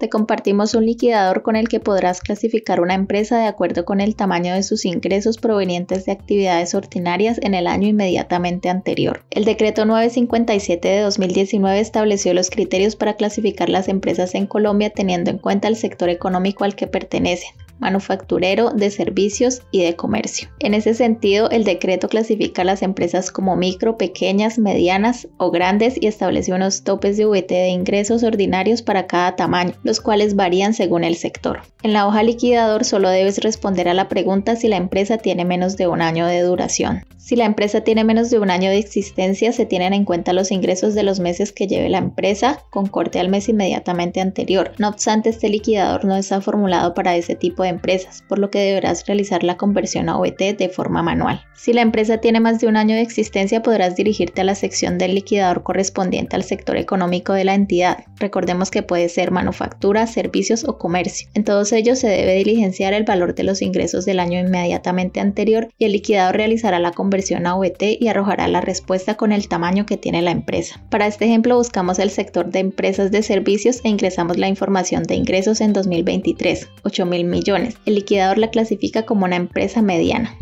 te compartimos un liquidador con el que podrás clasificar una empresa de acuerdo con el tamaño de sus ingresos provenientes de actividades ordinarias en el año inmediatamente anterior. El decreto 957 de 2019 estableció los criterios para clasificar las empresas en Colombia teniendo en cuenta el sector económico al que pertenecen, manufacturero, de servicios y de comercio. En ese sentido, el decreto clasifica a las empresas como micro, pequeñas, medianas o grandes y establece unos topes de VT de ingresos ordinarios para cada tamaño, los cuales varían según el sector. En la hoja liquidador solo debes responder a la pregunta si la empresa tiene menos de un año de duración. Si la empresa tiene menos de un año de existencia, se tienen en cuenta los ingresos de los meses que lleve la empresa con corte al mes inmediatamente anterior. No obstante, este liquidador no está formulado para ese tipo de empresas, por lo que deberás realizar la conversión a OET de forma manual. Si la empresa tiene más de un año de existencia, podrás dirigirte a la sección del liquidador correspondiente al sector económico de la entidad. Recordemos que puede ser manufactura, servicios o comercio. En todos ellos se debe diligenciar el valor de los ingresos del año inmediatamente anterior y el liquidador realizará la conversión a VT y arrojará la respuesta con el tamaño que tiene la empresa. Para este ejemplo buscamos el sector de empresas de servicios e ingresamos la información de ingresos en 2023, 8 mil millones. El liquidador la clasifica como una empresa mediana.